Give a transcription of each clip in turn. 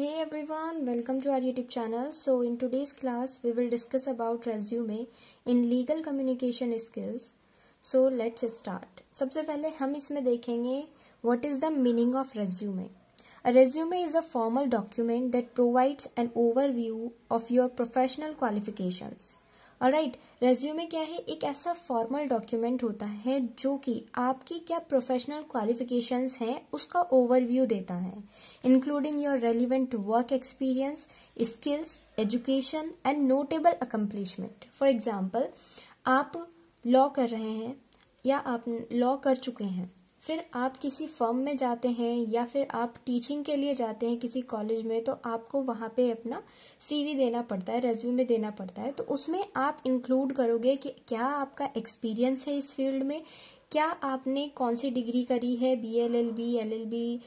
Hey everyone, welcome to our YouTube channel. So in today's class, we will discuss about resume in legal communication skills. So let's start. सबसे पहले हम इसमें देखेंगे what is the meaning of resume. A resume is a formal document that provides an overview of your professional qualifications. Right resume क्या है एक ऐसा formal document होता है जो कि आपकी क्या प्रोफेशनल क्वालिफिकेशंस हैं उसका ओवरव्यू देता है including your relevant work experience skills education and notable accomplishment for example आप लॉ कर रहे हैं या आप लॉ कर चुके हैं फिर आप किसी फर्म में जाते हैं या फिर आप टीचिंग के लिए जाते हैं किसी कॉलेज में तो आपको वहाँ पे अपना सीवी देना पड़ता है रेज्यूमे देना पड़ता है तो उसमें आप इंक्लूड करोगे कि क्या आपका एक्सपीरियंस है इस फील्ड में क्या आपने कौन सी डिग्री करी है B L L B L L B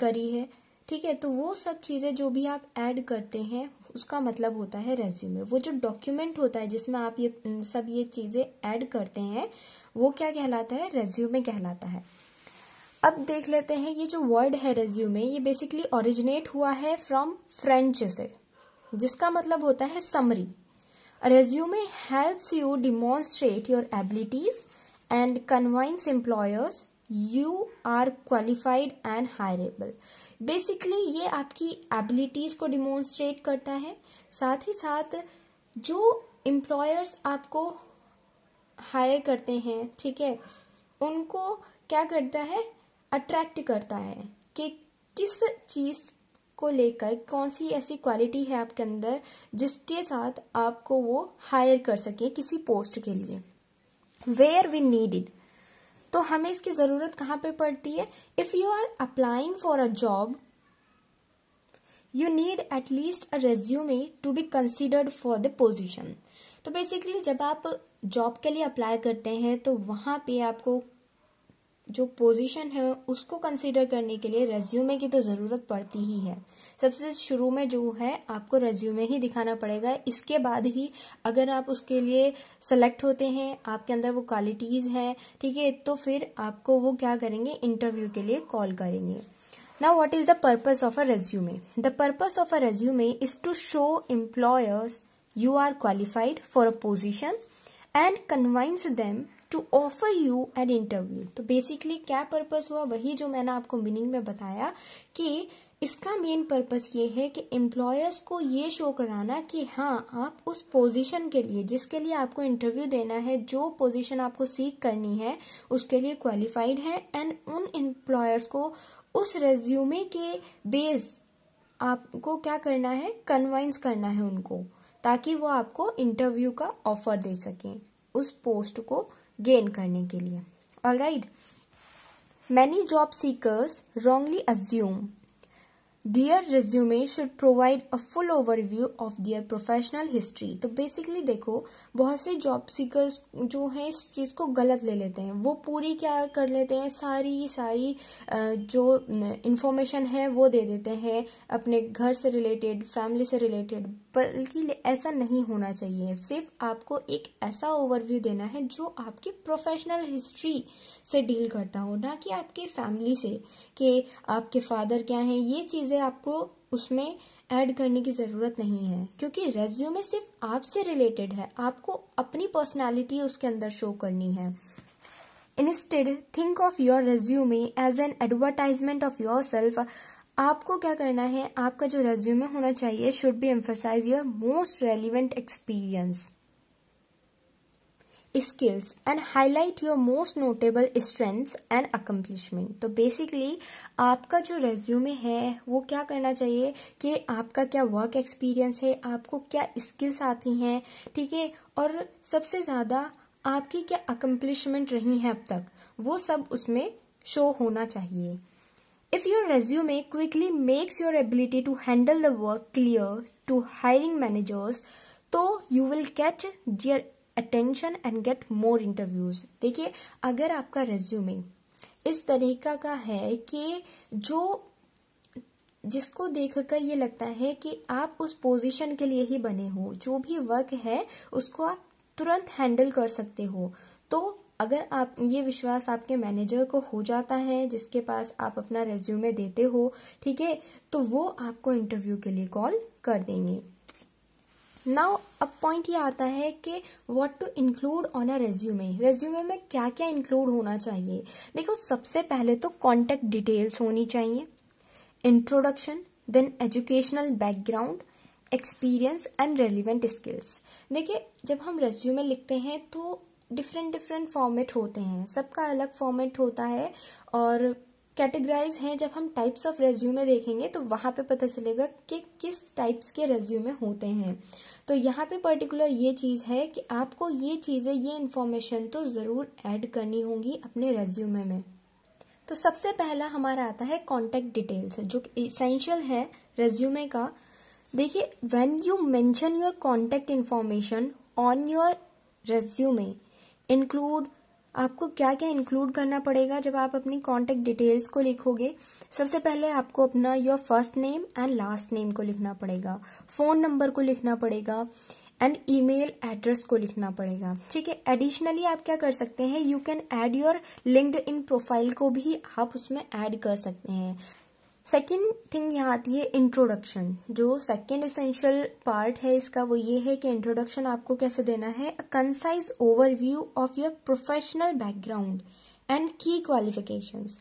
करी है ठीक है तो वो सब चीज़ें जो भी आप ऐड करते हैं उसका मतलब होता है रेज्यूमे वो जो डॉक्यूमेंट होता है जिसमें आप ये सब ये चीज़ें ऐड करते हैं वो क्या कहलाता है रेज्यूमे कहलाता है अब देख लेते हैं ये जो वर्ड है रेज्यूमे ये बेसिकली ओरिजिनेट हुआ है फ्रॉम फ्रेंच से जिसका मतलब होता है summary resume helps you demonstrate your abilities and convince employers you are qualified and hireable basically ये आपकी एबिलिटीज को डिमॉन्स्ट्रेट करता है साथ ही साथ जो एम्प्लॉयर्स आपको हायर करते हैं ठीक है उनको क्या करता है अट्रैक्ट करता है कि किस चीज़ को लेकर कौन सी ऐसी क्वालिटी है आपके अंदर जिसके साथ आपको वो हायर कर सके किसी पोस्ट के लिए वेयर वी नीडिड तो हमें इसकी ज़रूरत कहाँ पे पड़ती है if you are applying for a job you need at least a resume to be considered for the position तो बेसिकली जब आप जॉब के लिए अप्लाई करते हैं तो वहां पे आपको जो पोजीशन है उसको कंसीडर करने के लिए रेज्यूमे की तो ज़रूरत पड़ती ही है सबसे शुरू में जो है आपको रेज्यूमे ही दिखाना पड़ेगा इसके बाद ही अगर आप उसके लिए सेलेक्ट होते हैं आपके अंदर वो क्वालिटीज़ हैं ठीक है तो फिर आपको वो क्या करेंगे इंटरव्यू के लिए कॉल करेंगे ना what is the purpose of a resume the purpose of a resume is to show employers you are qualified for a position and convince them to offer you an interview तो basically क्या purpose हुआ वही जो मैंने आपको meaning में बताया कि इसका मेन पर्पज़ ये है कि एम्प्लॉयर्स को ये शो कराना कि हाँ आप उस पोजीशन के लिए जिसके लिए आपको इंटरव्यू देना है जो पोजीशन आपको सीख करनी है उसके लिए क्वालिफाइड है एंड उन एम्प्लॉयर्स को उस रेज्यूमे के बेस आपको क्या करना है कन्वाइंस करना है उनको ताकि वो आपको इंटरव्यू का ऑफर दे सकें उस पोस्ट को गेन करने के लिए all right many job seekers wrongly assume their resume should provide a full overview of their professional history तो बेसिकली देखो बहुत से जॉब सीकर्स जो हैं इस चीज़ को गलत ले लेते हैं वो पूरी क्या कर लेते हैं सारी सारी जो इन्फॉर्मेशन है वो दे देते हैं अपने घर से रिलेटेड फैमिली से रिलेटेड बल्कि ऐसा नहीं होना चाहिए सिर्फ आपको एक ऐसा ओवरव्यू देना है जो आपकी प्रोफेशनल हिस्ट्री से डील करता हो ना कि आपके फैमिली से कि आपके फादर क्या हैं ये चीज़ें आपको उसमें ऐड करने की ज़रूरत नहीं है क्योंकि रेज्यूमे सिर्फ आपसे रिलेटेड है आपको अपनी पर्सनैलिटी उसके अंदर शो करनी है instead think of your resume as an advertisement of your self आपको क्या करना है आपका जो रेज्यूमे होना चाहिए should be emphasise your most relevant experience skills and highlight your most notable strengths and accomplishment तो बेसिकली आपका जो रेज्यूमे है वो क्या करना चाहिए कि आपका क्या वर्क एक्सपीरियंस है आपको क्या स्किल्स आती हैं ठीक है और सबसे ज़्यादा आपकी क्या अकम्पलिशमेंट रही हैं अब तक वो सब उसमें शो होना चाहिए If your resume quickly makes your ability to handle the work clear to hiring managers, तो you will catch their attention and get more interviews देखिए अगर आपका रेज्यूमे इस तरीका का है कि जो जिसको देखकर ये लगता है कि आप उस पोजीशन के लिए ही बने हो जो भी वर्क है उसको आप तुरंत हैंडल कर सकते हो तो अगर आप ये विश्वास आपके मैनेजर को हो जाता है जिसके पास आप अपना रेज्यूमे देते हो ठीक है तो वो आपको इंटरव्यू के लिए कॉल कर देंगे नाउ अब पॉइंट ये आता है कि what to include on a resume resume में क्या क्या इंक्लूड होना चाहिए देखो सबसे पहले तो कॉन्टेक्ट डिटेल्स होनी चाहिए introduction then educational background experience and relevant skills देखिए जब हम रेज्यूमे लिखते हैं तो डिफरेंट डिफरेंट फॉर्मेट होते हैं सबका अलग फॉर्मेट होता है और कैटेगराइज हैं जब हम टाइप्स ऑफ रेज्यूमे देखेंगे तो वहाँ पे पता चलेगा कि किस टाइप्स के रेज्यूमे होते हैं तो यहाँ पे पर्टिकुलर ये चीज़ है कि आपको ये चीज़ें ये इन्फॉर्मेशन तो ज़रूर ऐड करनी होगी अपने रेज्यूमे में तो सबसे पहला हमारा आता है कॉन्टैक्ट डिटेल्स जो इसेंशियल है रेज्यूमे का देखिए when you mention your contact information on your resume include आपको क्या क्या इंक्लूड करना पड़ेगा जब आप अपनी कॉन्टेक्ट डिटेल्स को लिखोगे सबसे पहले आपको अपना your first name and last name को लिखना पड़ेगा फोन नंबर को लिखना पड़ेगा एंड ईमेल एड्रेस को लिखना पड़ेगा ठीक है एडिशनली आप क्या कर सकते हैं you can add your LinkedIn profile को भी आप उसमें ऐड कर सकते हैं सेकेंड थिंग यहाँ आती है इंट्रोडक्शन जो सेकेंड एसेंशियल पार्ट है इसका वो ये है कि इंट्रोडक्शन आपको कैसे देना है a concise overview of your professional background and की क्वालिफिकेशंस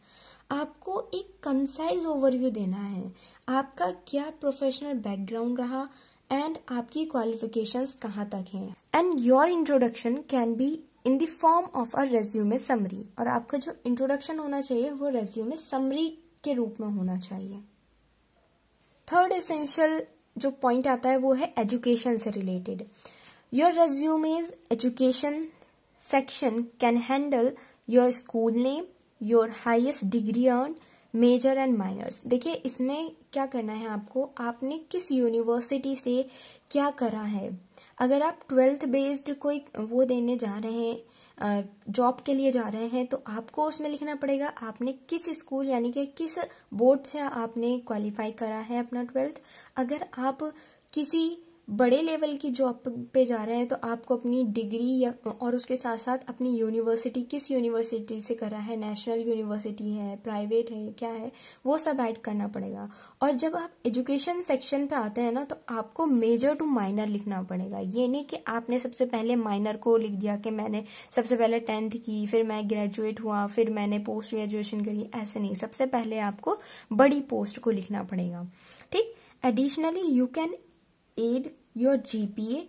आपको एक कंसाइज ओवरव्यू देना है आपका क्या प्रोफेशनल बैकग्राउंड रहा एंड आपकी क्वालिफिकेशंस कहाँ तक हैं and your introduction can be in the form of a resume summary और आपका जो इंट्रोडक्शन होना चाहिए वो रेज्यूमे समरी के रूप में होना चाहिए थर्ड एसेंशियल जो पॉइंट आता है वो है एजुकेशन से related your resume is education section can handle your school name your highest degree earn major and minors देखिए इसमें क्या करना है आपको आपने किस यूनिवर्सिटी से क्या करा है अगर आप ट्वेल्थ बेस्ड कोई वो देने जा रहे हैं जॉब के लिए जा रहे हैं तो आपको उसमें लिखना पड़ेगा आपने किस स्कूल यानी कि किस बोर्ड से आपने क्वालिफाई करा है अपना ट्वेल्थ अगर आप किसी बड़े लेवल की जॉब पे जा रहे हैं तो आपको अपनी डिग्री या और उसके साथ साथ अपनी यूनिवर्सिटी किस यूनिवर्सिटी से करा है नेशनल यूनिवर्सिटी है प्राइवेट है क्या है वो सब ऐड करना पड़ेगा और जब आप एजुकेशन सेक्शन पे आते हैं ना तो आपको मेजर टू माइनर लिखना पड़ेगा ये नहीं कि आपने सबसे पहले माइनर को लिख दिया कि मैंने सबसे पहले टेंथ की फिर मैं ग्रेजुएट हुआ फिर मैंने पोस्ट ग्रेजुएशन करी ऐसे नहीं सबसे पहले आपको बड़ी पोस्ट को लिखना पड़ेगा ठीक additionally you can add your GPA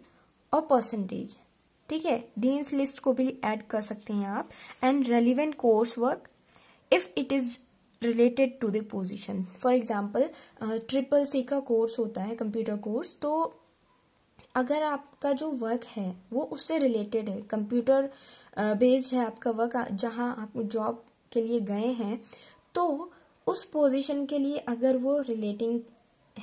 और परसेंटेज ठीक है डीन्स लिस्ट को भी ऐड कर सकते हैं आप and relevant course work if it is related to the position for example triple C का कोर्स होता है कंप्यूटर कोर्स तो अगर आपका जो वर्क है वो उससे रिलेटेड है कंप्यूटर बेस्ड है आपका वर्क जहाँ आप जॉब के लिए गए हैं तो उस पोजीशन के लिए अगर वो रिलेटिंग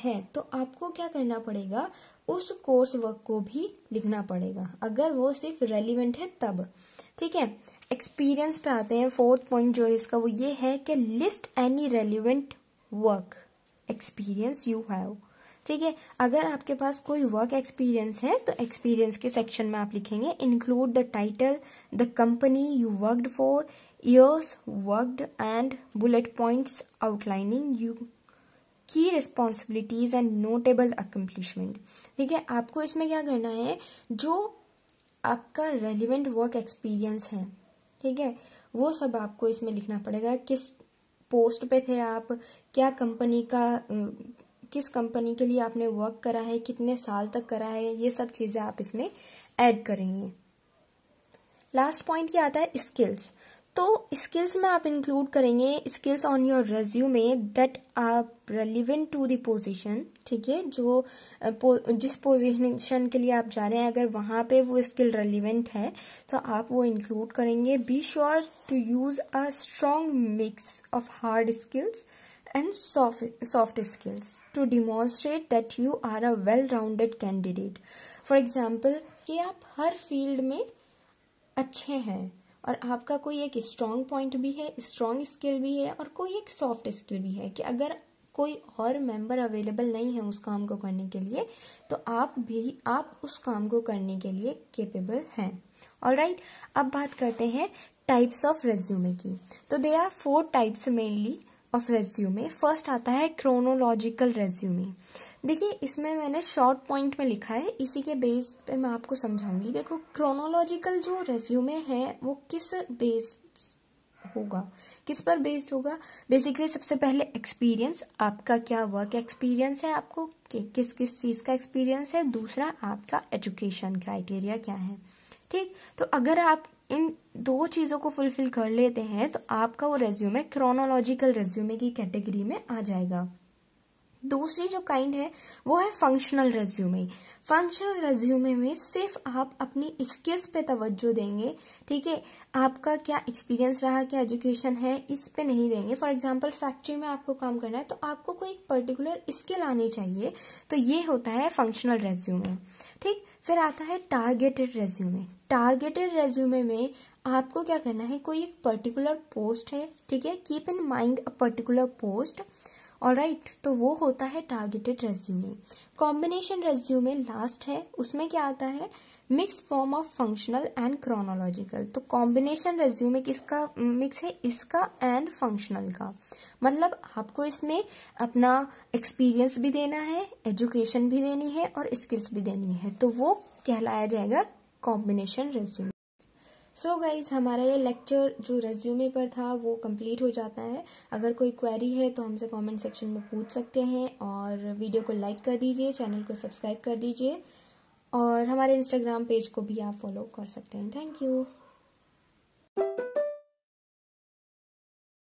है तो आपको क्या करना पड़ेगा उस कोर्स वर्क को भी लिखना पड़ेगा अगर वो सिर्फ रेलिवेंट है तब ठीक है एक्सपीरियंस पे आते हैं फोर्थ पॉइंट जो है इसका वो ये है कि list any relevant work experience you have ठीक है अगर आपके पास कोई वर्क एक्सपीरियंस है तो एक्सपीरियंस के सेक्शन में आप लिखेंगे include the title the company you worked for years worked and bullet points outlining you की रिस्पॉन्सिबिलिटीज एंड नोटेबल अकम्पलिशमेंट ठीक है आपको इसमें क्या करना है जो आपका रेलिवेंट वर्क एक्सपीरियंस है ठीक है वो सब आपको इसमें लिखना पड़ेगा किस पोस्ट पे थे आप क्या कंपनी का किस कंपनी के लिए आपने वर्क करा है कितने साल तक करा है ये सब चीज़ें आप इसमें ऐड करेंगे लास्ट पॉइंट क्या आता है स्किल्स तो स्किल्स में आप इंक्लूड करेंगे skills on your resume that are relevant to the position ठीक है जो जिस पोजीशन के लिए आप जा रहे हैं अगर वहां पे वो स्किल रेलिवेंट है तो आप वो इंक्लूड करेंगे be sure to use a strong mix of hard skills and soft skills to to that you are a well rounded candidate for example कि आप हर फील्ड में अच्छे हैं और आपका कोई एक स्ट्रॉन्ग पॉइंट भी है स्ट्रॉन्ग स्किल भी है और कोई एक सॉफ्ट स्किल भी है कि अगर कोई और मेंबर अवेलेबल नहीं है उस काम को करने के लिए तो आप भी आप उस काम को करने के लिए केपेबल हैं ऑल राइट अब बात करते हैं टाइप्स ऑफ रेज्यूमे की तो they are four types mainly of resume first आता है क्रोनोलॉजिकल रेज्यूमे देखिए इसमें मैंने शॉर्ट पॉइंट में लिखा है इसी के बेस पे मैं आपको समझाऊंगी देखो क्रोनोलॉजिकल जो रेज्यूमे है वो किस बेस होगा किस पर बेस्ड होगा बेसिकली सबसे पहले एक्सपीरियंस आपका क्या वर्क एक्सपीरियंस है आपको कि, किस किस चीज का एक्सपीरियंस है दूसरा आपका एजुकेशन क्राइटेरिया क्या है ठीक तो अगर आप इन दो चीजों को फुलफिल कर लेते हैं तो आपका वो रेज्यूमे क्रोनोलॉजिकल रेज्यूमे की कैटेगरी में आ जाएगा दूसरी जो काइंड है वो है फंक्शनल रेज्यूमे फंक्शनल रेज्यूमे में सिर्फ आप अपनी स्किल्स पे तवज्जो देंगे ठीक है आपका क्या एक्सपीरियंस रहा क्या एजुकेशन है इस पे नहीं देंगे फॉर एग्जांपल फैक्ट्री में आपको काम करना है तो आपको कोई एक पर्टिकुलर स्किल आनी चाहिए तो ये होता है फंक्शनल रेज्यूमे ठीक फिर आता है टारगेटेड रेज्यूमे टारगेटेड रेज्यूमे में आपको क्या करना है कोई एक पर्टिकुलर पोस्ट है ठीक है keep in mind a particular post और राइट तो वो होता है targeted resume combination resume last है उसमें क्या आता है mix form of functional and chronological तो कॉम्बिनेशन रेज्यूमे किसका मिक्स है इसका एंड फंक्शनल का मतलब आपको इसमें अपना एक्सपीरियंस भी देना है एजुकेशन भी देनी है और स्किल्स भी देनी है तो वो कहलाया जाएगा combination resume so so guys हमारा ये लेक्चर जो रेज्यूमे पर था वो कंप्लीट हो जाता है अगर कोई क्वेरी है तो हमसे कमेंट सेक्शन में पूछ सकते हैं और वीडियो को लाइक कर दीजिए चैनल को सब्सक्राइब कर दीजिए और हमारे इंस्टाग्राम पेज को भी आप फॉलो कर सकते हैं थैंक यू